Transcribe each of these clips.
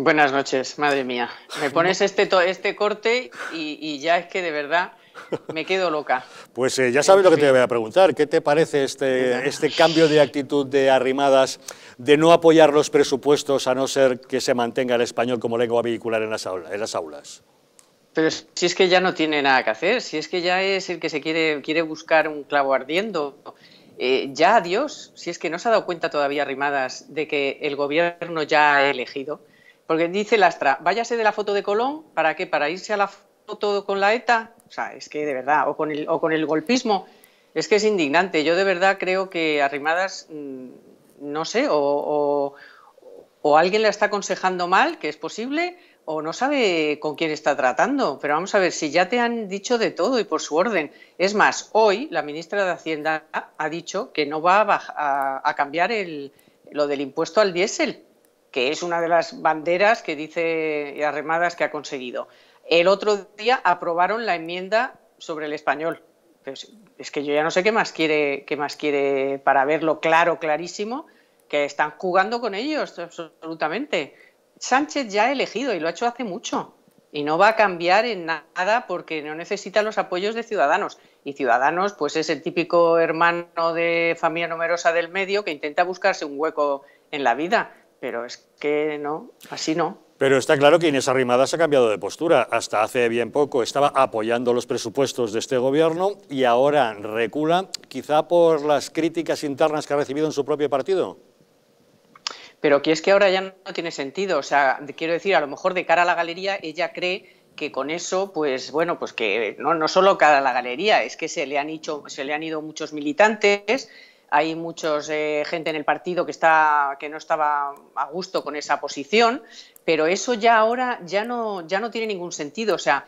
Buenas noches, madre mía. Me pones este, este corte y, ya es que de verdad me quedo loca. Pues eh, ya sabes lo que te voy a preguntar. ¿Qué te parece este, este cambio de actitud de Arrimadas de no apoyar los presupuestos a no ser que se mantenga el español como lengua vehicular en las, aula, en las aulas? Pero si es que ya no tiene nada que hacer, si es que ya es el que se quiere, quiere buscar un clavo ardiendo. Eh, ya adiós, si es que no se ha dado cuenta todavía Arrimadas de que el gobierno ya ha elegido porque dice Lastra, váyase de la foto de Colón, ¿para qué? ¿Para irse a la foto con la ETA? O sea, es que de verdad, o con el, golpismo, es que es indignante. Yo de verdad creo que Arrimadas, mm, no sé, o, alguien la está aconsejando mal, que es posible, o no sabe con quién está tratando. Pero vamos a ver, si ya te han dicho de todo y por su orden. Es más, hoy la ministra de Hacienda ha dicho que no va a, cambiar lo del impuesto al diésel que es una de las banderas que dice y Arremadas que ha conseguido. El otro día aprobaron la enmienda sobre el español. Pues, es que yo ya no sé qué más quiere, qué más quiere para verlo claro, clarísimo, que están jugando con ellos absolutamente. Sánchez ya ha elegido y lo ha hecho hace mucho y no va a cambiar en nada porque no necesita los apoyos de Ciudadanos. Y Ciudadanos, pues es el típico hermano de familia numerosa del medio que intenta buscarse un hueco en la vida pero es que no, así no. Pero está claro que Inés Arrimadas ha cambiado de postura. Hasta hace bien poco estaba apoyando los presupuestos de este gobierno y ahora recula, quizá por las críticas internas que ha recibido en su propio partido. Pero que es que ahora ya no tiene sentido. O sea, quiero decir, a lo mejor de cara a la galería ella cree que con eso, pues bueno, pues que no, solo cara a la galería, es que se le han, hecho, se le han ido muchos militantes, hay mucha eh, gente en el partido que, está, que no estaba a gusto con esa posición, pero eso ya ahora ya no, ya no tiene ningún sentido. O sea,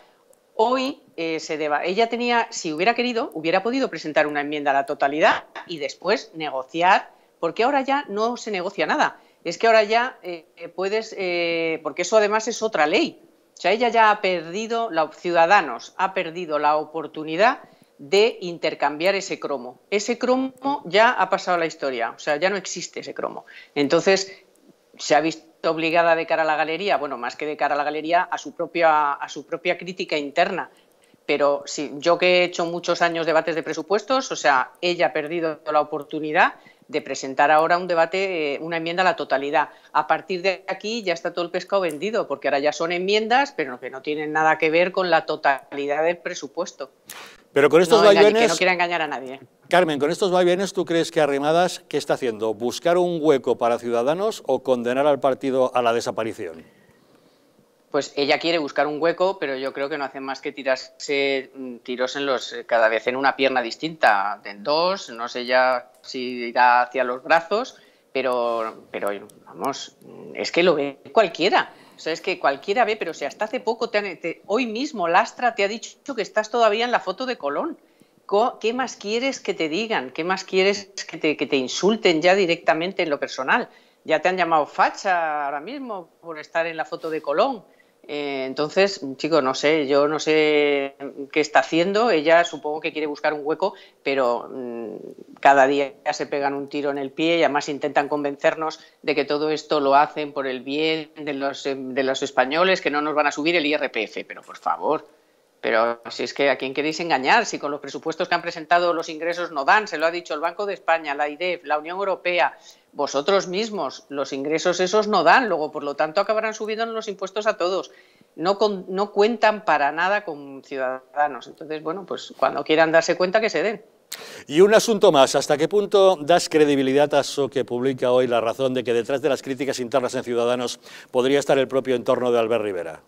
hoy eh, se deba. Ella tenía, si hubiera querido, hubiera podido presentar una enmienda a la totalidad y después negociar, porque ahora ya no se negocia nada. Es que ahora ya eh, puedes, porque eso además es otra ley. O sea, ella ya ha perdido, Ciudadanos ha perdido la oportunidad de intercambiar ese cromo. Ese cromo ya ha pasado la historia, o sea, ya no existe ese cromo. Entonces, se ha visto obligada de cara a la galería, bueno, más que de cara a la galería, a su propia, a su propia crítica interna. Pero yo que he hecho muchos años debates de presupuestos, o sea, ella ha perdido la oportunidad de presentar ahora un debate, eh, una enmienda a la totalidad. A partir de aquí ya está todo el pescado vendido, porque ahora ya son enmiendas, pero que no tienen nada que ver con la totalidad del presupuesto. Pero con estos no, vaivenes... no engañar a nadie. Carmen, con estos vaivenes, ¿tú crees que Arrimadas qué está haciendo? ¿Buscar un hueco para Ciudadanos o condenar al partido a la desaparición? Pues ella quiere buscar un hueco, pero yo creo que no hace más que tirarse mm, tiros en los eh, cada vez en una pierna distinta, en dos, no sé ya si irá hacia los brazos, pero pero vamos, es que lo ve cualquiera. O sea, es que cualquiera ve, pero si hasta hace poco, hoy mismo Lastra te ha dicho que estás todavía en la foto de Colón. ¿Qué más quieres que te digan? ¿Qué más quieres que te insulten ya directamente en lo personal? Ya te han llamado facha ahora mismo por estar en la foto de Colón. Eh, entonces, chico, no sé, yo no sé qué está haciendo. Ella supongo que quiere buscar un hueco, pero mm, cada día se pegan un tiro en el pie y además intentan convencernos de que todo esto lo hacen por el bien de los eh, españoles, que no nos van a subir el IRPF. Pero por favor. Pero si es que a quién queréis engañar, si con los presupuestos que han presentado los ingresos no dan, se lo ha dicho el Banco de España, la IDEF, la Unión Europea, vosotros mismos, los ingresos esos no dan, luego por lo tanto acabarán subiendo los impuestos a todos. No, no cuentan para nada con ciudadanos. Entonces, bueno, pues cuando quieran darse cuenta que se den. Y un asunto más, ¿hasta qué punto das credibilidad a eso que publica hoy la razón de que detrás de las críticas internas en Ciudadanos podría estar el propio entorno de Albert Rivera?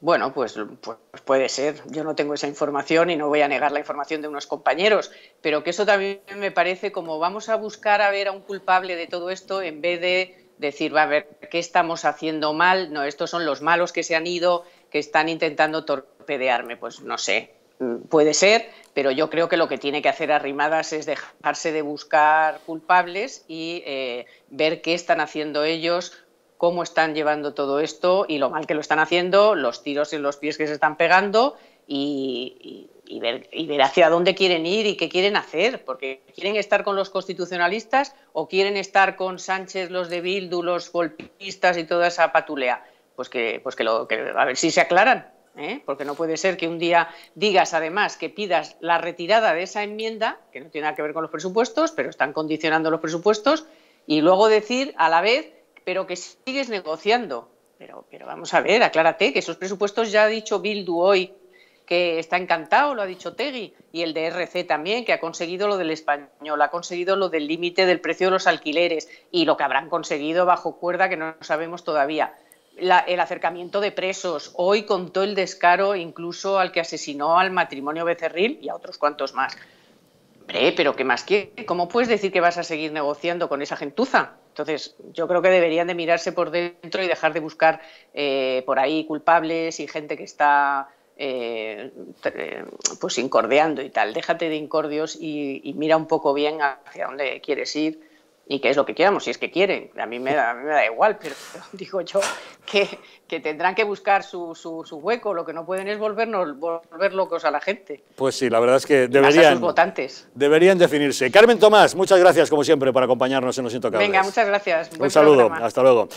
Bueno, pues, pues, pues, puede ser. Yo no tengo esa información y no voy a negar la información de unos compañeros, pero que eso también me parece como vamos a buscar a ver a un culpable de todo esto en vez de decir, va a ver, ¿qué estamos haciendo mal? No, estos son los malos que se han ido, que están intentando torpedearme. Pues no sé, mm, puede ser, pero yo creo que lo que tiene que hacer Arrimadas es dejarse de buscar culpables y eh, ver qué están haciendo ellos cómo están llevando todo esto y lo mal que lo están haciendo, los tiros en los pies que se están pegando y, ver, hacia dónde quieren ir y qué quieren hacer, porque quieren estar con los constitucionalistas o quieren estar con Sánchez, los de Bildu, los golpistas y toda esa patulea. Pues que, pues que, lo, que a ver si se aclaran, ¿eh? porque no puede ser que un día digas además que pidas la retirada de esa enmienda, que no tiene nada que ver con los presupuestos, pero están condicionando los presupuestos, y luego decir a la vez pero que sigues negociando. Pero, pero vamos a ver, aclárate, que esos presupuestos ya ha dicho Bildu hoy que está encantado, lo ha dicho Tegui, y el de también, que ha conseguido lo del español, ha conseguido lo del límite del precio de los alquileres y lo que habrán conseguido bajo cuerda que no sabemos todavía. el acercamiento de presos. Hoy contó el descaro incluso al que asesinó al matrimonio Becerril y a otros cuantos más pero ¿qué más quiere? ¿Cómo puedes decir que vas a seguir negociando con esa gentuza? Entonces, yo creo que deberían de mirarse por dentro y dejar de buscar eh, por ahí culpables y gente que está eh, eh, pues incordiando y tal. Déjate de incordios y, y mira un poco bien hacia dónde quieres ir y que es lo que queramos, si es que quieren. A mí me da, me da igual, pero digo yo que, que tendrán que buscar su, su, su, hueco. Lo que no pueden es volvernos, volver locos a la gente. Pues sí, la verdad es que deberían. votantes. Deberían definirse. Carmen Tomás, muchas gracias como siempre por acompañarnos en Los Intocables. Venga, muchas gracias. Un saludo, hasta luego.